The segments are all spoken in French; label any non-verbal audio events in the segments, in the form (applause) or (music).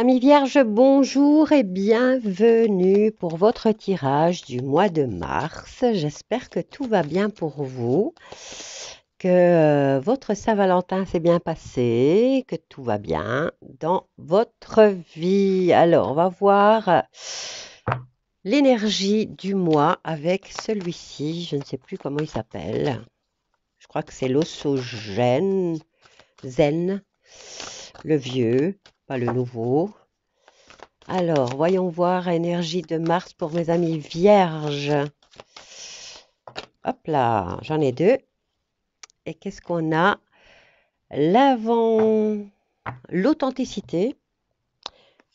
Ami Vierge, bonjour et bienvenue pour votre tirage du mois de mars. J'espère que tout va bien pour vous, que euh, votre Saint-Valentin s'est bien passé, que tout va bien dans votre vie. Alors, on va voir euh, l'énergie du mois avec celui-ci. Je ne sais plus comment il s'appelle. Je crois que c'est l'ossogène, Zen, le vieux le nouveau. Alors, voyons voir énergie de Mars pour mes amis vierges. Hop là, j'en ai deux. Et qu'est-ce qu'on a L'avant, l'authenticité,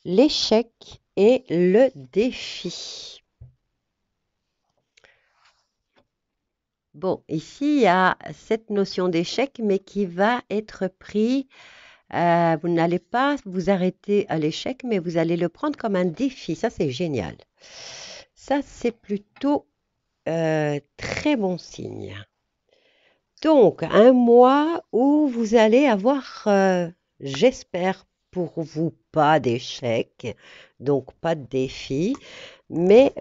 l'échec et le défi. Bon, ici, il y a cette notion d'échec, mais qui va être pris euh, vous n'allez pas vous arrêter à l'échec, mais vous allez le prendre comme un défi. Ça, c'est génial. Ça, c'est plutôt euh, très bon signe. Donc, un mois où vous allez avoir, euh, j'espère pour vous, pas d'échec, donc pas de défi, mais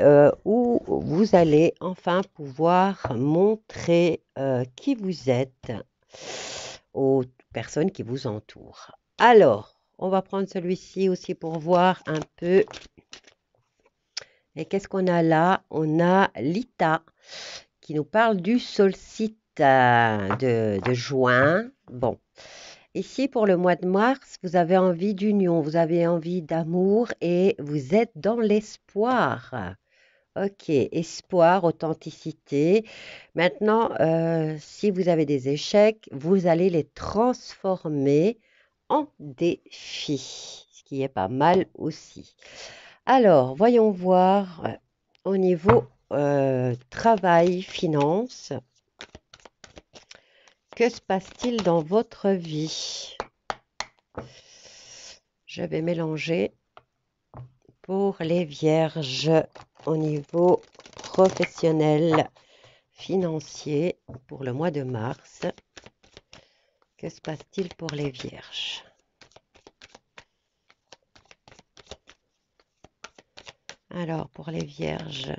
où vous allez enfin pouvoir montrer qui vous êtes au personnes qui vous entourent. Alors, on va prendre celui-ci aussi pour voir un peu. Et qu'est-ce qu'on a là On a Lita qui nous parle du solstice euh, de, de juin. Bon, Ici, pour le mois de mars, vous avez envie d'union, vous avez envie d'amour et vous êtes dans l'espoir. OK, espoir, authenticité. Maintenant, euh, si vous avez des échecs, vous allez les transformer en défis, ce qui est pas mal aussi. Alors, voyons voir, euh, au niveau, euh, travail, finance. que se passe-t-il dans votre vie? Je vais mélanger pour les vierges niveau professionnel financier pour le mois de mars. Que se passe-t-il pour les vierges Alors, pour les vierges,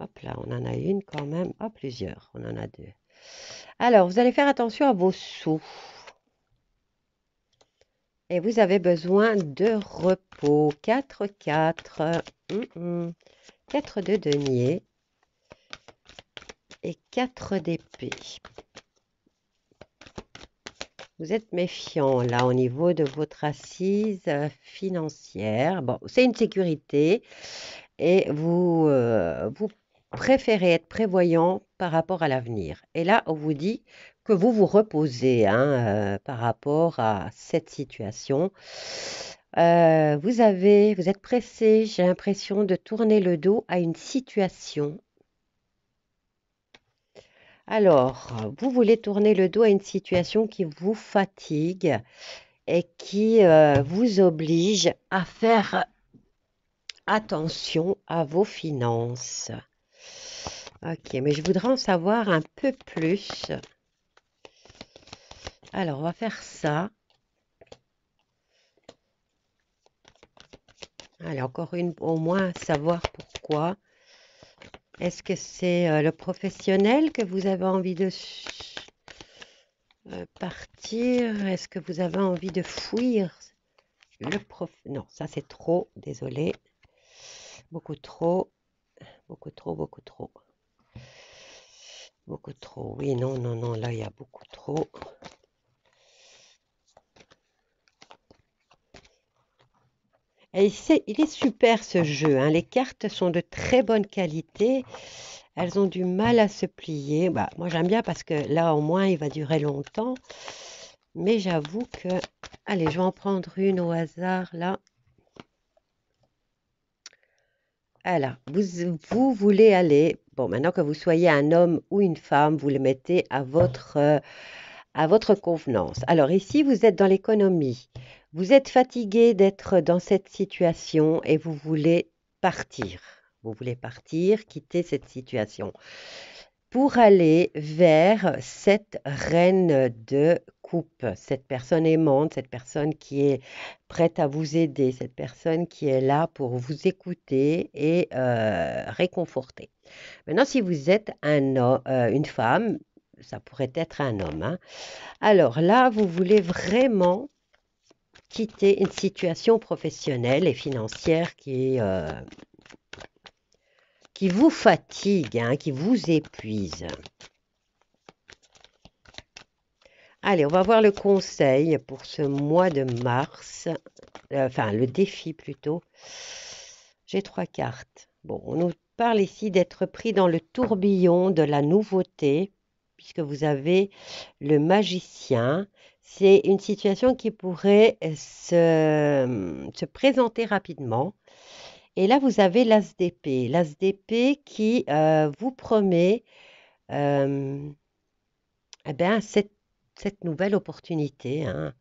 hop là, on en a une quand même, à ah, plusieurs, on en a deux. Alors, vous allez faire attention à vos sous et vous avez besoin de repos. 4, 4, 4 de deniers et 4 d'épée. Vous êtes méfiant là au niveau de votre assise euh, financière. Bon, c'est une sécurité et euh, vous préférez être prévoyant par rapport à l'avenir. Et là, on vous dit, que vous vous reposez hein, euh, par rapport à cette situation. Euh, vous avez, vous êtes pressé, j'ai l'impression de tourner le dos à une situation. Alors, vous voulez tourner le dos à une situation qui vous fatigue et qui euh, vous oblige à faire attention à vos finances. Ok, mais je voudrais en savoir un peu plus alors, on va faire ça. Alors encore une, au moins savoir pourquoi. Est-ce que c'est euh, le professionnel que vous avez envie de euh, partir Est-ce que vous avez envie de fuir le prof Non, ça c'est trop, désolé. Beaucoup trop, beaucoup trop, beaucoup trop. Beaucoup trop, oui, non, non, non, là il y a beaucoup trop. il est super ce jeu. Hein. Les cartes sont de très bonne qualité. Elles ont du mal à se plier. Bah, moi j'aime bien parce que là au moins il va durer longtemps. Mais j'avoue que... Allez, je vais en prendre une au hasard là. Alors, vous, voulez aller... Bon, maintenant que vous soyez un homme ou une femme, vous le mettez à votre... Euh, à votre convenance. Alors ici, vous êtes dans l'économie. Vous êtes fatigué d'être dans cette situation et vous voulez partir. Vous voulez partir, quitter cette situation pour aller vers cette reine de coupe, cette personne aimante, cette personne qui est prête à vous aider, cette personne qui est là pour vous écouter et euh, réconforter. Maintenant, si vous êtes un, euh, une femme, ça pourrait être un homme. Hein. alors là, vous voulez vraiment quitter une situation professionnelle et financière qui, euh, vous fatigue, hein, qui vous épuise. Allez, on va voir le conseil pour ce mois de mars, euh, enfin le défi plutôt. J'ai trois cartes. Bon, on nous parle ici d'être pris dans le tourbillon de la nouveauté, puisque vous avez le magicien c'est une situation qui pourrait euh, euh, se, présenter rapidement. Et là, vous avez l'ASDP. L'ASDP qui euh, vous promet eh bien, cette, nouvelle opportunité. Hein.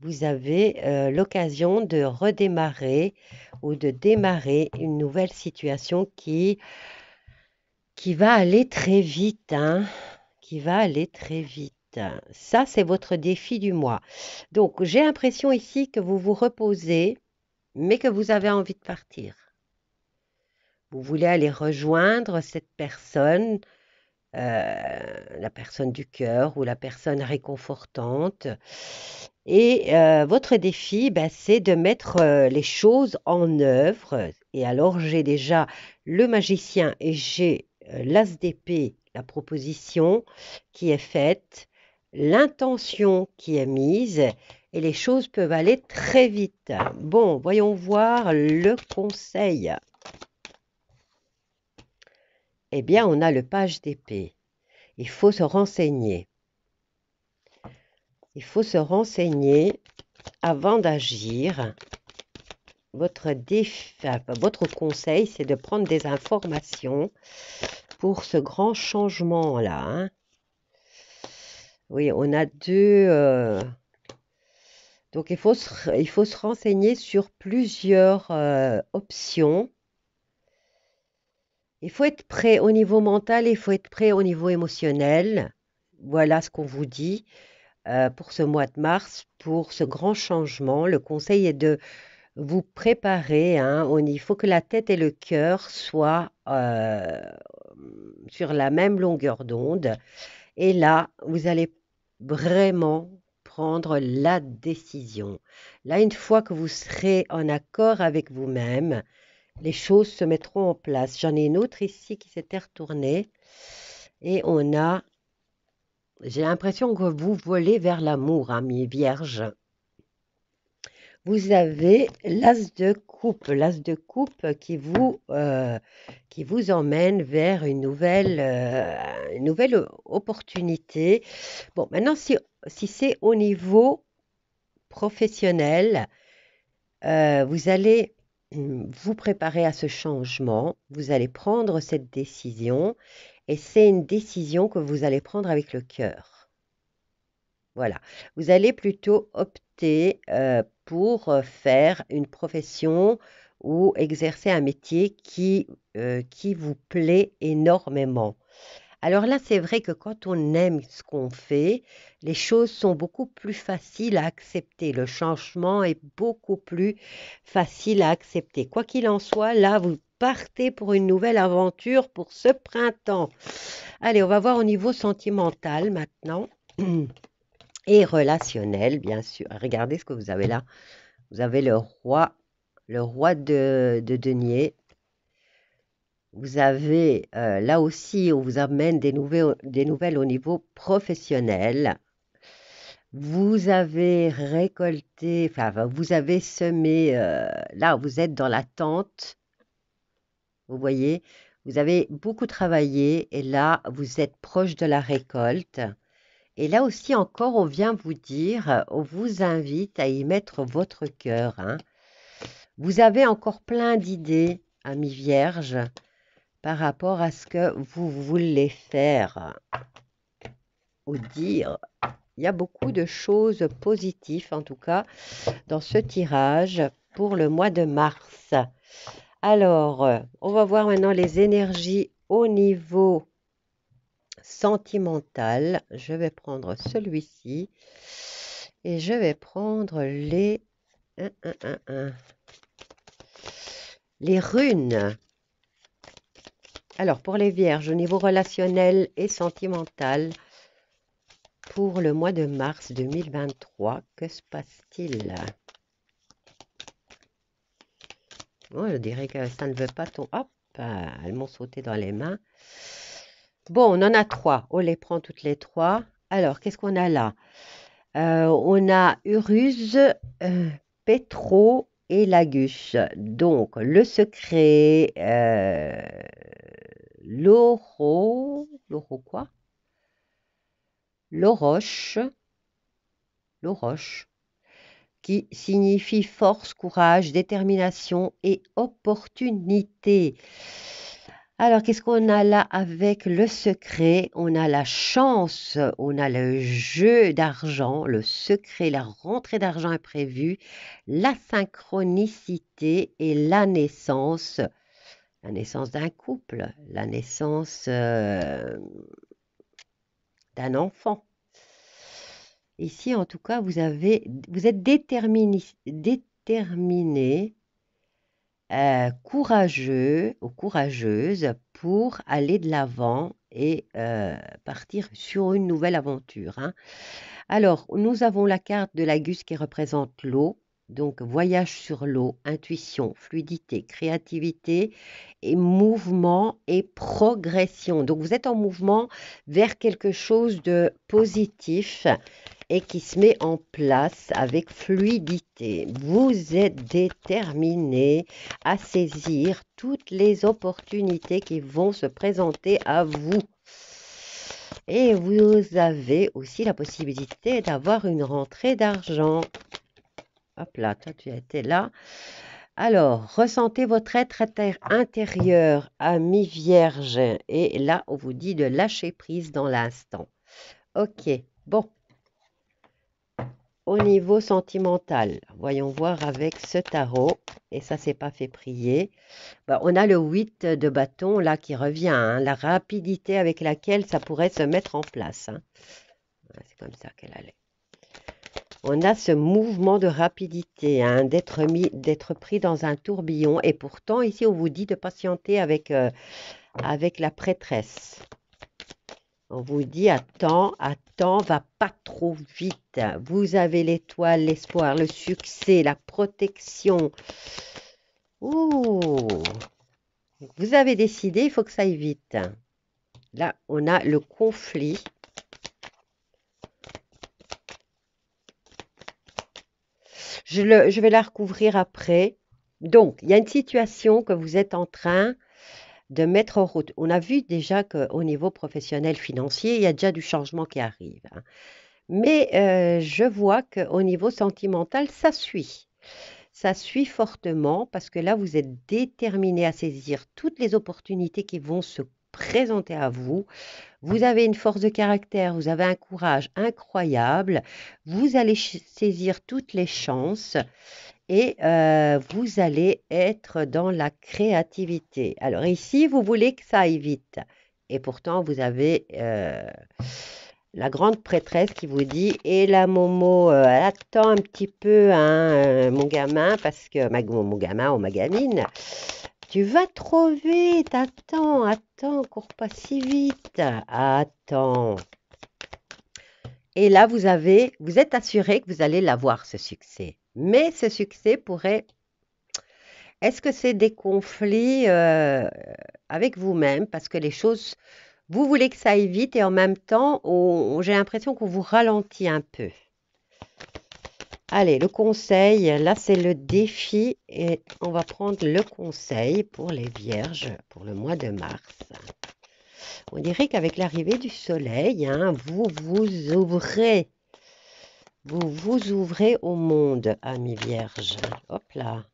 Vous avez l'occasion de redémarrer ou de démarrer une nouvelle situation qui, qui va aller très vite. Hein, qui va aller très vite. Hein, ça, c'est votre défi du mois. Donc, j'ai l'impression ici que vous vous reposez, mais que vous avez envie de partir. Vous voulez aller rejoindre cette personne, euh, la personne du cœur ou la personne réconfortante. Et euh, votre défi, ben, c'est de mettre euh, les choses en œuvre. Et alors, j'ai déjà le magicien et j'ai l'as d'épée, la proposition qui est faite l'intention qui est mise et les choses peuvent aller très vite. Bon, voyons voir le conseil. Eh bien, on a le page d'épée. Il faut se renseigner. Il faut se renseigner avant d'agir. Votre, conseil, c'est de prendre des informations pour ce grand changement-là. Hein. Oui, on a deux. Euh, donc il faut se il faut se renseigner sur plusieurs, euh, options. Il faut être prêt au niveau mental et il faut être prêt au niveau émotionnel. Voilà ce qu'on vous dit, euh, pour ce mois de mars, pour ce grand changement. Le conseil est de vous préparer, hein, il faut que la tête et le cœur soient, sur la même longueur d'onde et là, vous allez vraiment prendre la décision. Là, une fois que vous serez en accord avec vous-même, les choses se mettront en place. J'en ai une autre ici qui s'était retournée et on a, j'ai l'impression que vous volez vers l'amour, amis hein, vierges vous avez l'as de coupe, l'as de coupe qui vous, euh, qui vous emmène vers une nouvelle, euh, une nouvelle opportunité. Bon, maintenant, si, si c'est au niveau professionnel, euh, vous allez hmm, vous préparer à ce changement, vous allez prendre cette décision et c'est une décision que vous allez prendre avec le cœur. Voilà, vous allez plutôt opter euh, pour faire une profession ou exercer un métier qui, qui vous plaît énormément. Alors là, c'est vrai que quand on aime ce qu'on fait, les choses sont beaucoup plus faciles à accepter. Le changement est beaucoup plus facile à accepter. Quoi qu'il en soit, là, vous partez pour une nouvelle aventure pour ce printemps. Allez, on va voir au niveau sentimental maintenant. (clears throat) et relationnel, bien sûr. Regardez ce que vous avez là. Vous avez le roi, le roi de, de denier. Vous avez euh, là aussi, on vous amène des nouvelles, des nouvelles au niveau professionnel. Vous avez récolté, enfin, vous avez semé, euh, là, vous êtes dans l'attente. Vous voyez, vous avez beaucoup travaillé et là, vous êtes proche de la récolte. Et là aussi encore, on vient vous dire, on vous invite à y mettre votre cœur. Hein. Vous avez encore plein d'idées, amis vierges, par rapport à ce que vous voulez faire ou dire. Il y a beaucoup de choses positives, en tout cas, dans ce tirage pour le mois de mars. Alors, on va voir maintenant les énergies au niveau Sentimental, Je vais prendre celui-ci. Et je vais prendre les... les runes. Alors, pour les vierges, au niveau relationnel et sentimental, pour le mois de mars 2023, que se passe-t-il je dirais que ça ne veut pas ton... Hop, elles m'ont sauté dans les mains. Bon, on en a trois. On les prend toutes les trois. Alors, qu'est-ce qu'on a là euh, On a Uruz, euh, Petro et Lagus. Donc, le secret, euh, l'oro, l'oro quoi L'oroche, l'oroche, qui signifie force, courage, détermination et opportunité. Alors, qu'est-ce qu'on a là avec le secret On a la chance, on a le jeu d'argent, le secret, la rentrée d'argent imprévue, la synchronicité et la naissance. La naissance d'un couple, la naissance euh, d'un enfant. Ici, en tout cas, vous, êtes déterminé euh, courageux ou courageuse pour aller de l'avant et euh, partir sur une nouvelle aventure, hein. Alors, nous avons la carte de l'Agus qui représente l'eau, donc voyage sur l'eau, intuition, fluidité, créativité et mouvement et progression. Donc vous êtes en mouvement vers quelque chose de positif et qui se met en place avec fluidité. Vous êtes déterminé à saisir toutes les opportunités qui vont se présenter à vous. Et vous avez aussi la possibilité d'avoir une rentrée d'argent. Hop là, toi tu étais là. Alors, ressentez votre être intérieur, ami vierge. Et là, on vous dit de lâcher prise dans l'instant. Ok, bon. Au niveau sentimental, voyons voir avec ce tarot, et ça c'est pas fait prier, bah, on a le 8 de bâton là qui revient, hein. la rapidité avec laquelle ça pourrait se mettre en place. Hein. C'est comme ça qu'elle allait. On a ce mouvement de rapidité, hein, d'être mis, d'être pris dans un tourbillon, et pourtant ici on vous dit de patienter avec, euh, avec la prêtresse. On vous dit attends, attends temps va pas trop vite. Vous avez l'étoile, l'espoir, le succès, la protection. Ouh Vous avez décidé, il faut que ça aille vite. Là, on a le conflit. Je, je vais la recouvrir après. Donc, il y a une situation que vous êtes en train de mettre en route. On a vu déjà qu'au niveau professionnel financier, il y a déjà du changement qui arrive. Hein. Mais euh, je vois qu'au niveau sentimental, ça suit. Ça suit fortement parce que là, vous êtes déterminé à saisir toutes les opportunités qui vont se présenter à vous. Vous avez une force de caractère, vous avez un courage incroyable, vous allez saisir toutes les chances et euh, vous allez être dans la créativité. Alors ici, vous voulez que ça aille vite. Et pourtant, vous avez euh, la grande prêtresse qui vous dit Et la Momo, euh, attend attends un petit peu, hein, mon gamin, parce que mon gamin ou ma gamine, tu vas trop vite, attends, attends, cours pas si vite. Attends. Et là, vous avez, vous êtes assuré que vous allez l'avoir, ce succès. Mais ce succès pourrait... Est-ce que c'est des conflits euh, avec vous-même Parce que les choses, vous voulez que ça aille vite et en même temps, j'ai l'impression qu'on vous ralentit un peu. Allez, le conseil, là c'est le défi et on va prendre le conseil pour les vierges pour le mois de mars. On dirait qu'avec l'arrivée du soleil, hein, vous vous ouvrez. Vous vous ouvrez au monde, amis vierges. Hop là.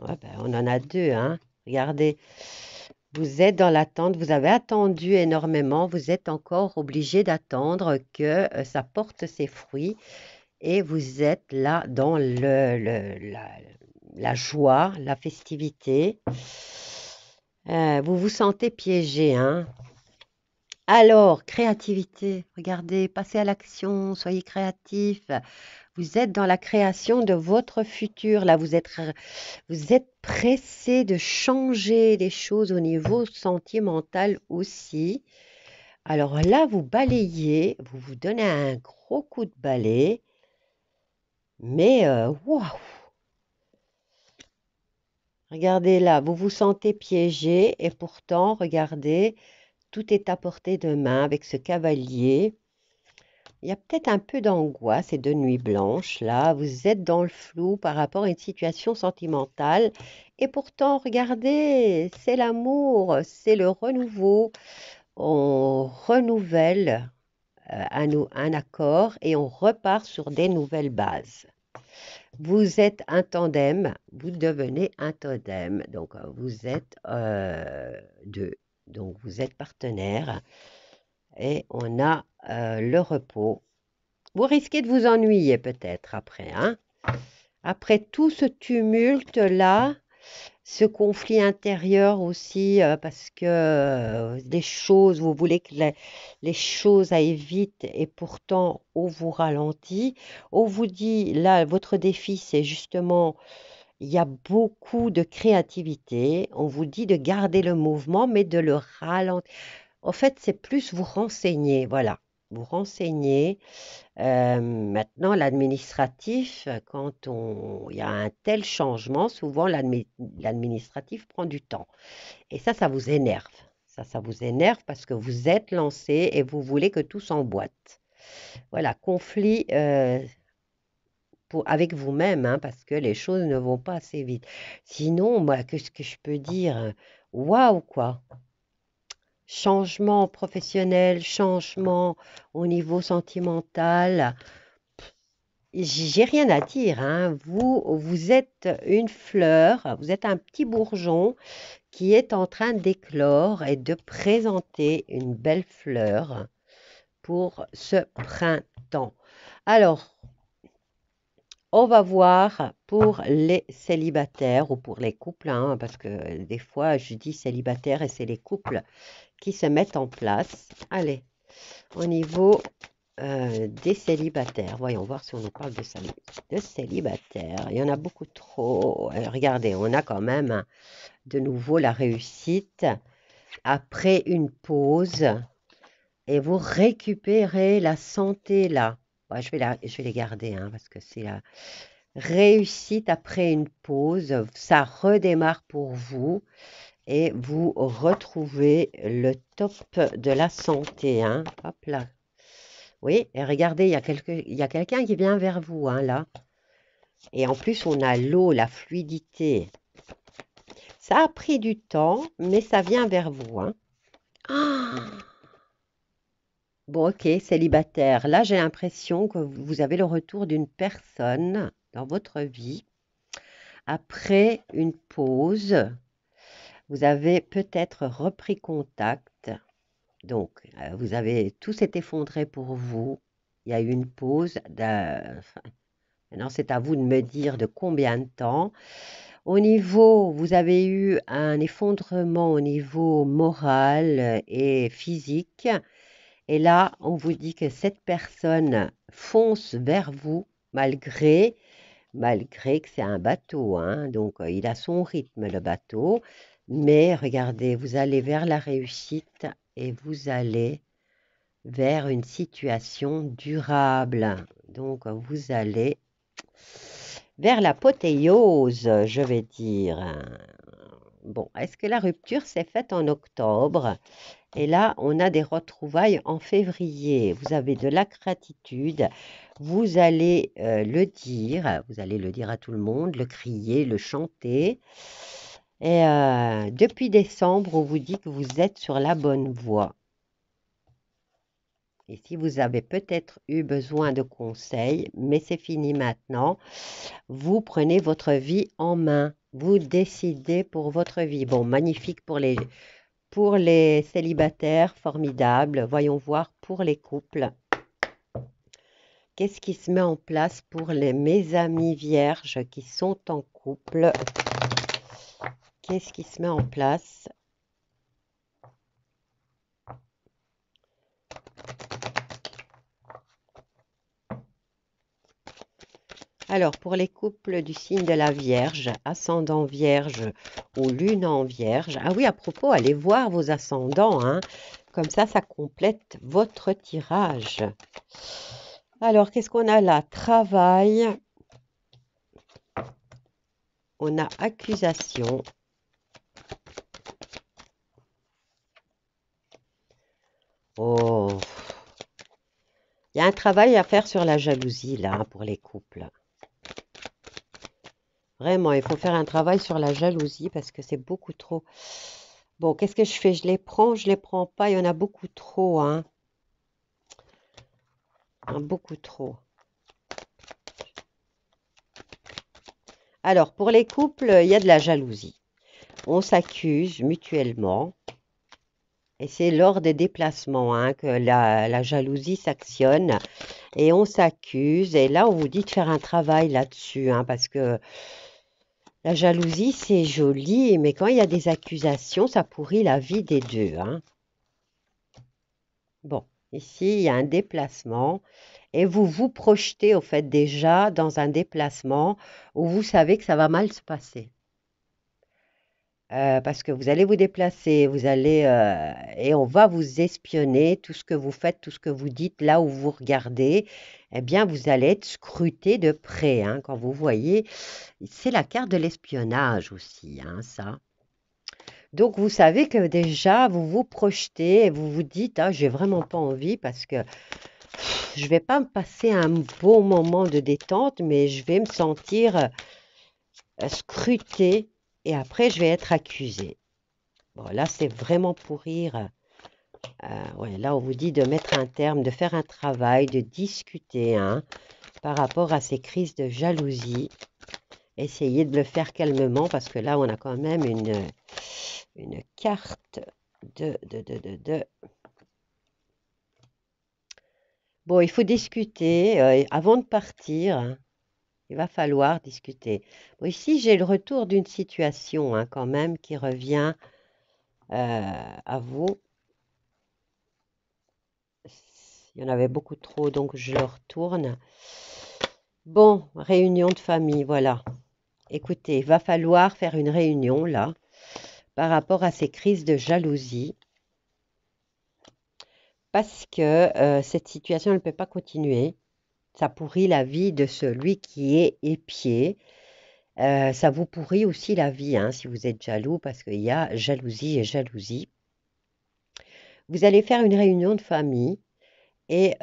Ah ben, on en a deux, hein. Regardez. Vous êtes dans l'attente, vous avez attendu énormément, vous êtes encore obligé d'attendre que euh, ça porte ses fruits et vous êtes là dans le, la, joie, la festivité. Euh, vous vous sentez piégé. Hein Alors, créativité, regardez, passez à l'action, soyez créatif. Vous êtes dans la création de votre futur. Là, vous êtes, vous êtes pressé de changer des choses au niveau sentimental aussi. Alors là, vous balayez, vous vous donnez un gros coup de balai mais euh, waouh Regardez là, vous vous sentez piégé et pourtant, regardez, tout est à portée de main avec ce cavalier. Il y a peut-être un peu d'angoisse et de nuit blanche là. Vous êtes dans le flou par rapport à une situation sentimentale. Et pourtant, regardez, c'est l'amour, c'est le renouveau. On renouvelle euh, un, accord et on repart sur des nouvelles bases. Vous êtes un tandem, vous devenez un tandem. Donc, euh, vous êtes euh, deux. Donc, vous êtes partenaires. Et on a le repos. Vous risquez de vous ennuyer peut-être après. Hein Après tout ce tumulte-là, ce conflit intérieur aussi, euh, parce que euh, des choses, vous voulez que les, les, choses aillent vite et pourtant on vous ralentit. On vous dit, là, votre défi, c'est justement, il y a beaucoup de créativité. On vous dit de garder le mouvement, mais de le ralentir. En fait, c'est plus vous renseigner, voilà vous renseigner. Euh, maintenant, l'administratif, euh, quand on, il y a un tel changement, souvent l'administratif prend du temps. Et ça, ça vous énerve. Ça, ça vous énerve parce que vous êtes lancé et vous voulez que tout s'emboîte. Voilà, conflit euh, pour, avec vous-même, hein, parce que les choses ne vont pas assez vite. Sinon, moi, qu'est-ce que je peux dire Waouh, quoi changement professionnel, changement au niveau sentimental, j'ai rien à dire. Hein. Vous, vous êtes une fleur, vous êtes un petit bourgeon qui est en train d'éclore et de présenter une belle fleur pour ce printemps. Alors, on va voir pour les célibataires ou pour les couples, hein, parce que des fois je dis célibataires et c'est les couples qui se mettent en place. Allez, au niveau euh, des célibataires, voyons voir si on nous parle de, de célibataires. Il y en a beaucoup trop. Euh, regardez, on a quand même hein, de nouveau la réussite après une pause et vous récupérez la santé là. Bah, je, vais les garder hein, parce que c'est la réussite après une pause. Ça redémarre pour vous et vous retrouvez le top de la santé. Hein. Hop là. Oui, et regardez, il y a quelqu'un qui vient vers vous hein, là. Et en plus, on a l'eau, la fluidité. Ça a pris du temps, mais ça vient vers vous. Hein. Ah Bon, ok, célibataire. Là, j'ai l'impression que vous avez le retour d'une personne dans votre vie après une pause. Vous avez peut-être repris contact. Donc, euh, vous avez tout s'est effondré pour vous. Il y a eu une pause. maintenant, c'est à vous de me dire de combien de temps. Au niveau, vous avez eu un effondrement au niveau moral et physique. Et là, on vous dit que cette personne fonce vers vous malgré malgré que c'est un bateau. Hein, donc, euh, il a son rythme, le bateau. Mais regardez, vous allez vers la réussite et vous allez vers une situation durable. Donc, vous allez vers l'apothéose, je vais dire. Bon, est-ce que la rupture s'est faite en octobre et là, on a des retrouvailles en février. Vous avez de la gratitude. Vous allez euh, le dire. Vous allez le dire à tout le monde, le crier, le chanter. Et euh, depuis décembre, on vous dit que vous êtes sur la bonne voie. Et si vous avez peut-être eu besoin de conseils, mais c'est fini maintenant, vous prenez votre vie en main. Vous décidez pour votre vie. Bon, magnifique pour les pour les célibataires, formidable. Voyons voir pour les couples. Qu'est-ce qui se met en place pour les, mes amis vierges qui sont en couple Qu'est-ce qui se met en place Alors, pour les couples du signe de la Vierge, ascendant Vierge ou lune en Vierge, ah oui, à propos, allez voir vos ascendants, hein. comme ça, ça complète votre tirage. Alors, qu'est-ce qu'on a là Travail, on a accusation, Oh. Il y a un travail à faire sur la jalousie, là, hein, pour les couples. Vraiment, il faut faire un travail sur la jalousie parce que c'est beaucoup trop. Bon, qu'est-ce que je fais Je les prends, je les prends pas. Il y en a beaucoup trop. Hein. hein beaucoup trop. Alors, pour les couples, il y a de la jalousie. On s'accuse mutuellement. Et c'est lors des déplacements hein, que la, jalousie s'actionne. Et on s'accuse. Et là, on vous dit de faire un travail là-dessus. Hein, parce que la jalousie, c'est joli, mais quand il y a des accusations, ça pourrit la vie des deux. Hein. Bon, ici, il y a un déplacement et vous vous projetez au fait déjà dans un déplacement où vous savez que ça va mal se passer. Euh, parce que vous allez vous déplacer, vous allez euh, et on va vous espionner tout ce que vous faites, tout ce que vous dites, là où vous regardez, eh bien, vous allez être scruté de près hein, quand vous voyez. C'est la carte de l'espionnage aussi, hein, ça. Donc, vous savez que déjà, vous vous projetez et vous vous dites, ah, j'ai vraiment pas envie parce que je vais pas me passer un beau moment de détente, mais je vais me sentir euh, scruté et après, je vais être accusé. Bon, là, c'est vraiment pour rire euh, ouais, là, on vous dit de mettre un terme, de faire un travail, de discuter hein, par rapport à ces crises de jalousie. Essayez de le faire calmement parce que là, on a quand même une, une carte de, de, de, de, de. Bon, il faut discuter euh, avant de partir. Hein. il va falloir discuter. ici, j'ai le retour d'une situation hein, quand même qui revient euh, à vous Il y en avait beaucoup trop, donc je le retourne. Bon, réunion de famille, voilà. Écoutez, va falloir faire une réunion là par rapport à ces crises de jalousie parce que euh, cette situation ne peut pas continuer. Ça pourrit la vie de celui qui est épié. Euh, ça vous pourrit aussi la vie hein, si vous êtes jaloux parce qu'il y a jalousie et jalousie. Vous allez faire une réunion de famille et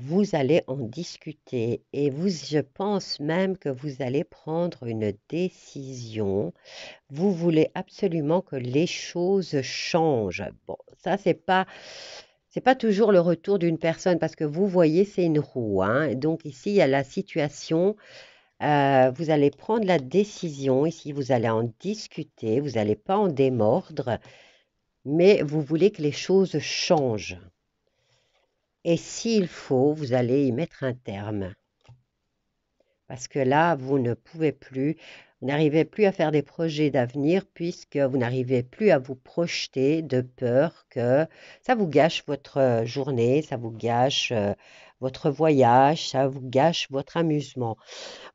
vous allez en discuter. Et vous, je pense même que vous allez prendre une décision. Vous voulez absolument que les choses changent. Bon, ça c'est pas c'est pas toujours le retour d'une personne parce que vous voyez c'est une roue. Hein. Donc ici il y a la situation. vous allez prendre la décision ici, vous allez en discuter, vous n'allez pas en démordre, mais vous voulez que les choses changent. Et s'il faut, vous allez y mettre un terme. Parce que là, vous ne pouvez plus, vous n'arrivez plus à faire des projets d'avenir puisque vous n'arrivez plus à vous projeter de peur que ça vous gâche votre euh, journée, ça vous gâche euh, votre voyage, ça vous gâche votre amusement.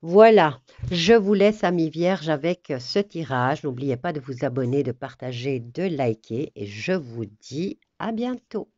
Voilà, je vous laisse amis vierges avec ce tirage. N'oubliez pas de vous abonner, de partager, de liker et je vous dis à bientôt.